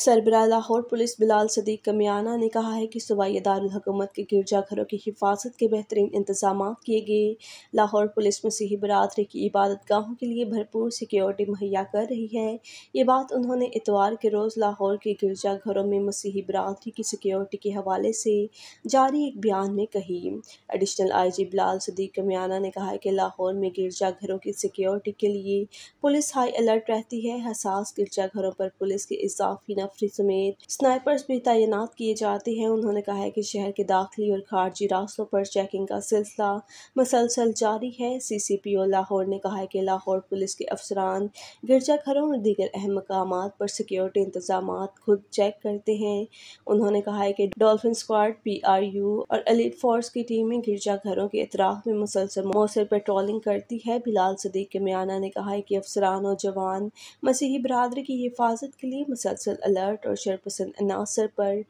सरबरा Lahore police Bilal Sadiq Kamiana ने कहा है कि सूबाई दारकूमत के गिरजाघरों की हिफाजत के बेहतरीन इंतजाम किए गए लाहौर पुलिस मसीही बरदरी की इबादत गाहों के लिए भरपूर सिक्योरिटी मुहैया कर रही है ये बात उन्होंने इतवार के रोज़ लाहौर के गिरजाघरों में मसीही बरदरी की सिक्योरिटी के हवाले से जारी एक बयान में कही additional I G Bilal Sadiq Kamiana ने कहा है कि लाहौर में गिरजाघरों की सिक्योरिटी के लिए पुलिस हाई अलर्ट रहती है हसास गिरजाघरों पर पुलिस के इजाफी अफरी समेत स्नाइपर्स भी तैनात किए जाते हैं उन्होंने कहा है कि शहर के दाखिली और खारजी रास्तों पर चेकिंग का सिलसिला मसलसल जारी है सी सी पी ओ लाहौर ने कहा है कि लाहौर पुलिस के अफसरान गिरजाघरों और दीगर अहम मकाम पर सिक्योरिटी इंतजाम खुद चेक करते हैं उन्होंने कहा है कि dolphin squad P R U और अलीट फोर्स की टीमें गिरजाघरों के इतराफ में मुसलसल मौसर पेट्रोलिंग करती है बिलाल सदीक के म्याना ने कहा है कि अफसरान और जवान मसीही बरदरी की हिफाजत के लिए मुसलसल अलर्ट और शरपसंद अनासर पर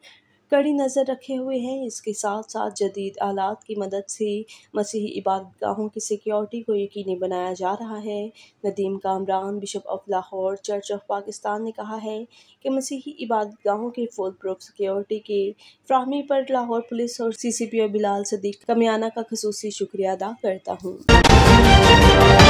कड़ी नज़र रखे हुए हैं इसके साथ साथ जदीद आलात की मदद से मसीही इबादगाहों की सिक्योरिटी को यकीनी बनाया जा रहा है Nadeem Kamran bishop of Lahore church of Pakistan ने कहा है कि मसीही गाहों की फुल प्रूफ सिक्योरिटी के फ्राहमी पर लाहौर पुलिस और C C P O Bilal Sadiq Kamiana का खसूसी शुक्रिया अदा करता हूँ